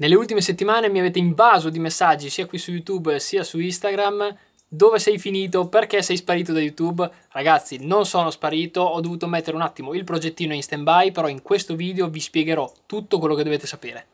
Nelle ultime settimane mi avete invaso di messaggi sia qui su YouTube sia su Instagram. Dove sei finito? Perché sei sparito da YouTube? Ragazzi, non sono sparito, ho dovuto mettere un attimo il progettino in stand-by, però in questo video vi spiegherò tutto quello che dovete sapere.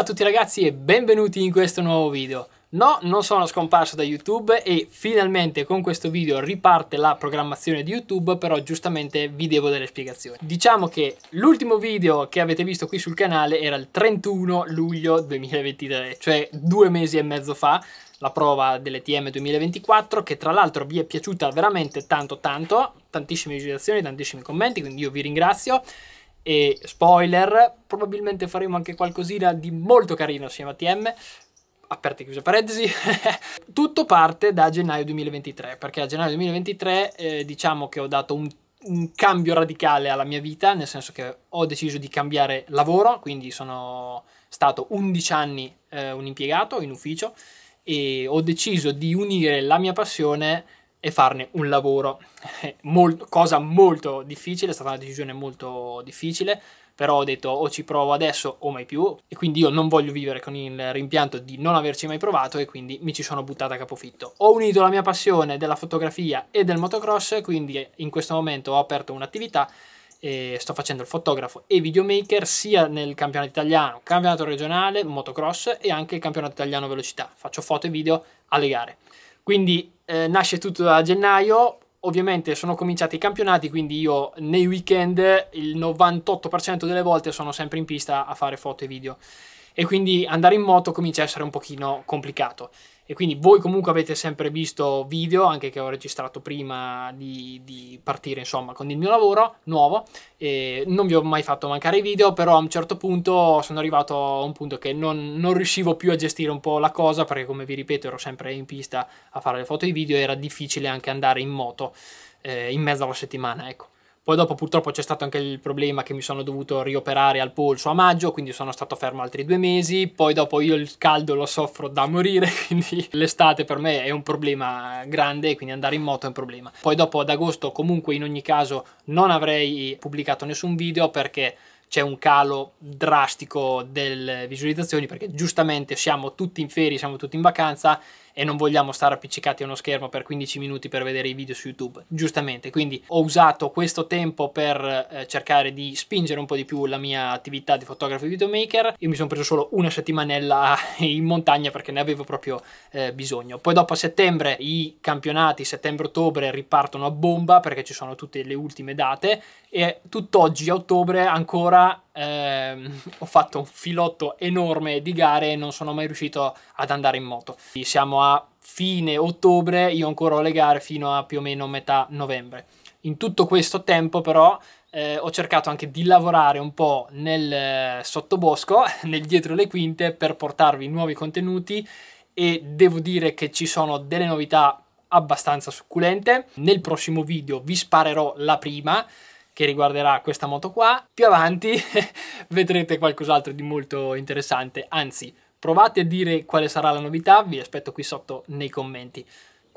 Ciao a tutti ragazzi e benvenuti in questo nuovo video. No, non sono scomparso da YouTube e finalmente con questo video riparte la programmazione di YouTube, però giustamente vi devo delle spiegazioni. Diciamo che l'ultimo video che avete visto qui sul canale era il 31 luglio 2023, cioè due mesi e mezzo fa, la prova dell'ETM 2024, che tra l'altro vi è piaciuta veramente tanto tanto, tantissime visualizzazioni, tantissimi commenti, quindi io vi ringrazio e spoiler, probabilmente faremo anche qualcosina di molto carino assieme a TM, aperte e chiuse parentesi, tutto parte da gennaio 2023, perché a gennaio 2023 eh, diciamo che ho dato un, un, cambio radicale alla mia vita, nel senso che ho deciso di cambiare lavoro, quindi sono stato 11 anni eh, un impiegato in ufficio e ho deciso di unire la mia passione e farne un lavoro, eh, molto, cosa molto difficile, è stata una decisione molto difficile, però ho detto o ci provo adesso o mai più e quindi io non voglio vivere con il rimpianto di non averci mai provato e quindi mi ci sono buttata a capofitto. Ho unito la mia passione della fotografia e del motocross, quindi in questo momento ho aperto un'attività e sto facendo il fotografo e videomaker sia nel campionato italiano, campionato regionale, motocross e anche il campionato italiano velocità. Faccio foto e video alle gare. Quindi eh, nasce tutto da gennaio, ovviamente sono cominciati i campionati, quindi io nei weekend il 98% delle volte sono sempre in pista a fare foto e video e quindi andare in moto comincia a essere un pochino complicato. E quindi voi comunque avete sempre visto video, anche che ho registrato prima di, di partire insomma con il mio lavoro nuovo, E non vi ho mai fatto mancare i video, però a un certo punto sono arrivato a un punto che non, non riuscivo più a gestire un po' la cosa, perché come vi ripeto ero sempre in pista a fare le foto e i video, era difficile anche andare in moto eh, in mezzo alla settimana, ecco. Poi dopo purtroppo c'è stato anche il problema che mi sono dovuto rioperare al polso a maggio, quindi sono stato fermo altri due mesi. Poi dopo io il caldo lo soffro da morire, quindi l'estate per me è un problema grande, quindi andare in moto è un problema. Poi dopo ad agosto comunque in ogni caso non avrei pubblicato nessun video perché c'è un calo drastico delle visualizzazioni perché giustamente siamo tutti in ferie, siamo tutti in vacanza e non vogliamo stare appiccicati a uno schermo per 15 minuti per vedere i video su YouTube, giustamente. Quindi ho usato questo tempo per eh, cercare di spingere un po' di più la mia attività di fotografo e videomaker. Io mi sono preso solo una settimanella in montagna perché ne avevo proprio eh, bisogno. Poi dopo a settembre i campionati settembre-ottobre ripartono a bomba perché ci sono tutte le ultime date e tutt'oggi a ottobre ancora finora ehm, ho fatto un filotto enorme di gare e non sono mai riuscito ad andare in moto. Siamo a fine ottobre, io ancora ho le gare fino a più o meno metà novembre. In tutto questo tempo però eh, ho cercato anche di lavorare un po' nel eh, sottobosco, nel dietro le quinte, per portarvi nuovi contenuti e devo dire che ci sono delle novità abbastanza succulente. Nel prossimo video vi sparerò la prima, che riguarderà questa moto qua. Più avanti vedrete qualcos'altro di molto interessante, anzi provate a dire quale sarà la novità, vi aspetto qui sotto nei commenti.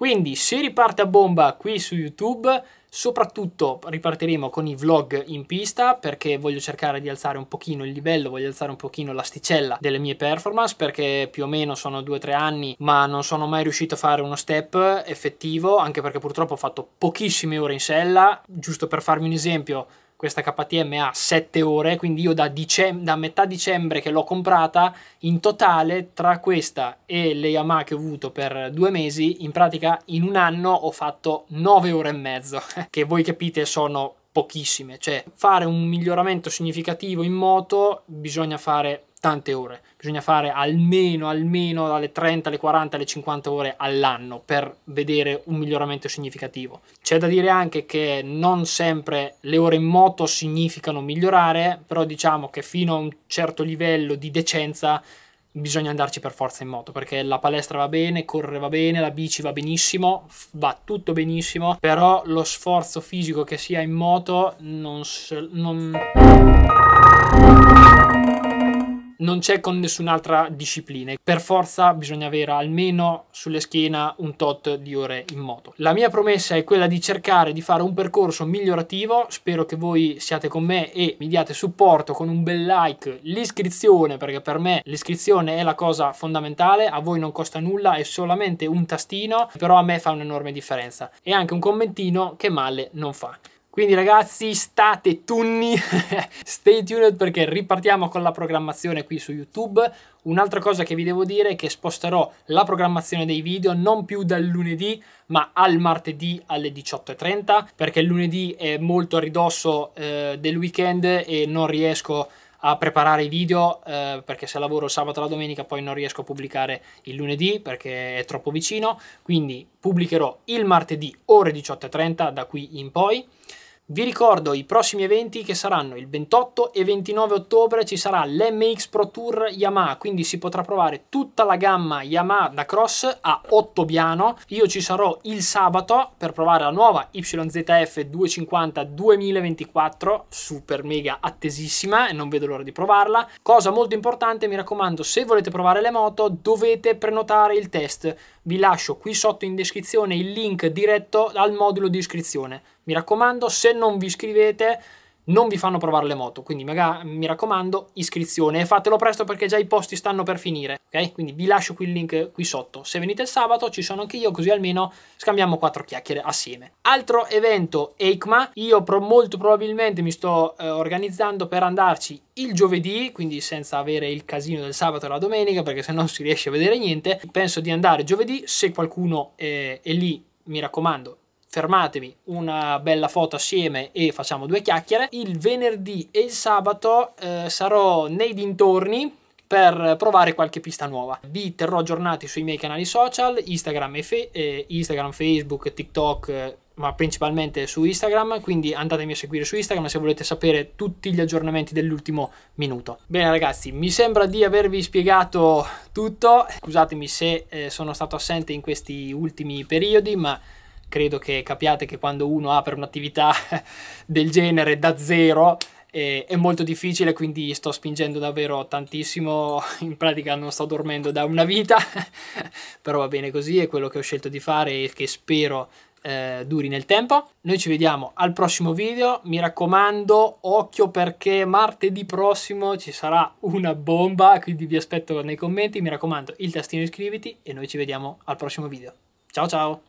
Quindi se riparte a bomba qui su YouTube, soprattutto ripartiremo con i vlog in pista perché voglio cercare di alzare un pochino il livello, voglio alzare un pochino l'asticella delle mie performance perché più o meno sono 2-3 anni ma non sono mai riuscito a fare uno step effettivo anche perché purtroppo ho fatto pochissime ore in sella, giusto per farvi un esempio questa KTM ha 7 ore, quindi io da, dicem da metà dicembre che l'ho comprata, in totale tra questa e le Yamaha che ho avuto per due mesi, in pratica in un anno ho fatto 9 ore e mezzo, che voi capite sono pochissime, cioè fare un miglioramento significativo in moto bisogna fare tante ore, bisogna fare almeno, almeno dalle 30 alle 40 alle 50 ore all'anno per vedere un miglioramento significativo. C'è da dire anche che non sempre le ore in moto significano migliorare, però diciamo che fino a un certo livello di decenza bisogna andarci per forza in moto perché la palestra va bene, correre va bene, la bici va benissimo, va tutto benissimo, però lo sforzo fisico che si ha in moto non... Se, non non c'è con nessun'altra disciplina. Per forza bisogna avere almeno sulle schiena un tot di ore in moto. La mia promessa è quella di cercare di fare un percorso migliorativo, spero che voi siate con me e mi diate supporto con un bel like, l'iscrizione, perché per me l'iscrizione è la cosa fondamentale, a voi non costa nulla, è solamente un tastino, però a me fa un'enorme differenza. E anche un commentino che male non fa. Quindi ragazzi state tunni, stay tuned perché ripartiamo con la programmazione qui su YouTube. Un'altra cosa che vi devo dire è che sposterò la programmazione dei video non più dal lunedì ma al martedì alle 18.30 perché il lunedì è molto a ridosso eh, del weekend e non riesco a preparare i video eh, perché se lavoro sabato e la domenica poi non riesco a pubblicare il lunedì perché è troppo vicino quindi pubblicherò il martedì ore 18.30 da qui in poi vi ricordo i prossimi eventi che saranno il 28 e 29 ottobre ci sarà l'MX Pro Tour Yamaha, quindi si potrà provare tutta la gamma Yamaha da cross a Ottobiano. Io ci sarò il sabato per provare la nuova YZF 250 2024, super mega attesissima e non vedo l'ora di provarla. Cosa molto importante, mi raccomando, se volete provare le moto dovete prenotare il test vi lascio qui sotto in descrizione il link diretto al modulo di iscrizione. Mi raccomando, se non vi iscrivete non vi fanno provare le moto, quindi magari, mi raccomando iscrizione e fatelo presto perché già i posti stanno per finire, ok? Quindi vi lascio qui il link qui sotto, se venite il sabato ci sono anche io così almeno scambiamo quattro chiacchiere assieme. Altro evento EICMA, io pro molto probabilmente mi sto eh, organizzando per andarci il giovedì, quindi senza avere il casino del sabato e la domenica perché se no si riesce a vedere niente, penso di andare giovedì, se qualcuno è, eh, è lì mi raccomando fermatevi una bella foto assieme e facciamo due chiacchiere. Il venerdì e il sabato eh, sarò nei dintorni per provare qualche pista nuova. Vi terrò aggiornati sui miei canali social, Instagram, eh, Instagram Facebook, TikTok, eh, ma principalmente su Instagram, quindi andatemi a seguire su Instagram se volete sapere tutti gli aggiornamenti dell'ultimo minuto. Bene ragazzi, mi sembra di avervi spiegato tutto, scusatemi se eh, sono stato assente in questi ultimi periodi, ma credo che capiate che quando uno apre un'attività del genere da zero eh, è molto difficile, quindi sto spingendo davvero tantissimo, in pratica non sto dormendo da una vita, però va bene così, è quello che ho scelto di fare e che spero eh, duri nel tempo. Noi ci vediamo al prossimo video, mi raccomando, occhio perché martedì prossimo ci sarà una bomba, quindi vi aspetto nei commenti, mi raccomando il tastino iscriviti e noi ci vediamo al prossimo video. Ciao ciao!